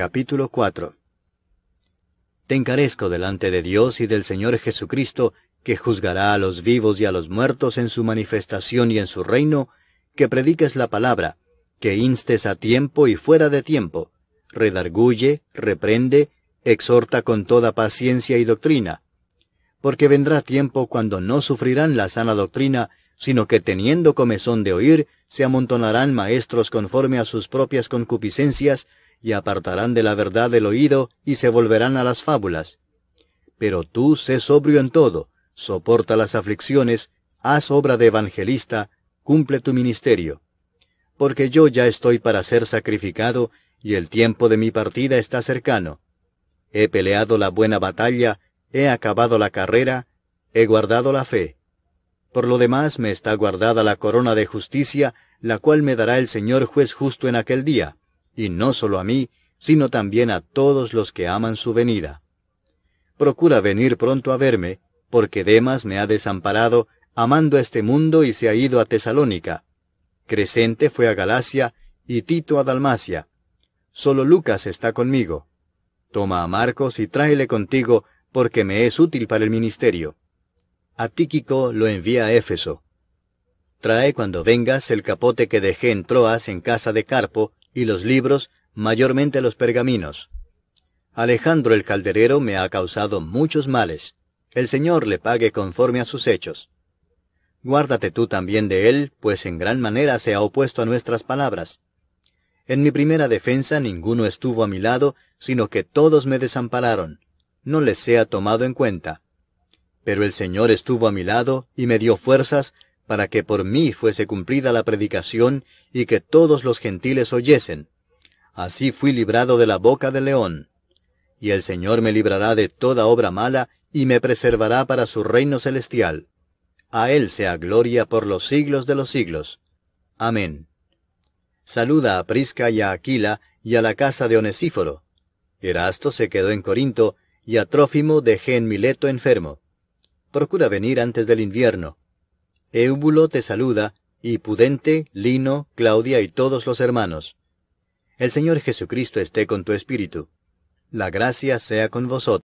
Capítulo 4 Te encarezco delante de Dios y del Señor Jesucristo, que juzgará a los vivos y a los muertos en su manifestación y en su reino, que prediques la palabra, que instes a tiempo y fuera de tiempo, redarguye, reprende, exhorta con toda paciencia y doctrina. Porque vendrá tiempo cuando no sufrirán la sana doctrina, sino que teniendo comezón de oír, se amontonarán maestros conforme a sus propias concupiscencias, y apartarán de la verdad el oído y se volverán a las fábulas. Pero tú sé sobrio en todo, soporta las aflicciones, haz obra de evangelista, cumple tu ministerio. Porque yo ya estoy para ser sacrificado, y el tiempo de mi partida está cercano. He peleado la buena batalla, he acabado la carrera, he guardado la fe. Por lo demás me está guardada la corona de justicia, la cual me dará el Señor juez justo en aquel día y no solo a mí, sino también a todos los que aman su venida. Procura venir pronto a verme, porque Demas me ha desamparado, amando este mundo y se ha ido a Tesalónica. Crescente fue a Galacia y Tito a Dalmacia. Solo Lucas está conmigo. Toma a Marcos y tráele contigo, porque me es útil para el ministerio. A Tíquico lo envía a Éfeso. Trae cuando vengas el capote que dejé en Troas en casa de Carpo, y los libros, mayormente los pergaminos. Alejandro el Calderero me ha causado muchos males. El Señor le pague conforme a sus hechos. Guárdate tú también de él, pues en gran manera se ha opuesto a nuestras palabras. En mi primera defensa ninguno estuvo a mi lado, sino que todos me desampararon. No les sea tomado en cuenta. Pero el Señor estuvo a mi lado y me dio fuerzas para que por mí fuese cumplida la predicación y que todos los gentiles oyesen. Así fui librado de la boca del león. Y el Señor me librará de toda obra mala y me preservará para su reino celestial. A Él sea gloria por los siglos de los siglos. Amén. Saluda a Prisca y a Aquila y a la casa de Onesíforo. Erasto se quedó en Corinto y a Trófimo dejé en Mileto enfermo. Procura venir antes del invierno, Éubulo te saluda, y Pudente, Lino, Claudia y todos los hermanos. El Señor Jesucristo esté con tu espíritu. La gracia sea con vosotros.